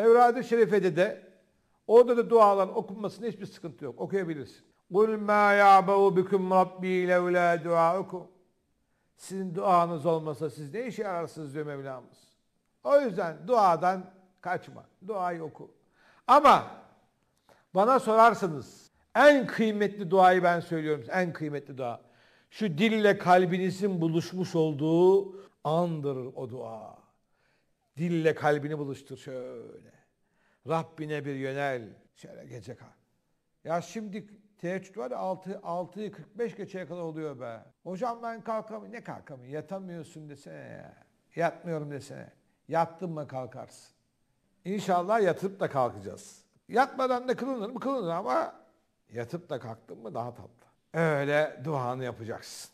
Evrad-ı Şerife'de de orada da duaların okunmasında hiçbir sıkıntı yok. Okuyabilirsin. قُلْ مَا يَعْبَوْ بِكُمْ رَبِّي لَوْلَا دُعَاءُكُمْ Sizin duanız olmasa siz ne işe yararsınız diyor Mevlamız. O yüzden duadan kaçma. Duayı oku. Ama bana sorarsınız en kıymetli duayı ben söylüyorum. En kıymetli dua. Şu dille kalbinizin buluşmuş olduğu andır o dua. Dille kalbini buluştur şöyle. Rabbine bir yönel. Şöyle gece kal. Ya şimdi teheccüd var ya 6, 6'yı 45 geçeye kadar oluyor be. Hocam ben kalkamıyorum. Ne kalkamıyorum? Yatamıyorsun desene ya. Yatmıyorum desene. Yattın mı kalkarsın. İnşallah yatıp da kalkacağız. Yatmadan da kılınır mı? Kılınır ama yatıp da kalktın mı daha tatlı. Öyle duanı yapacaksın.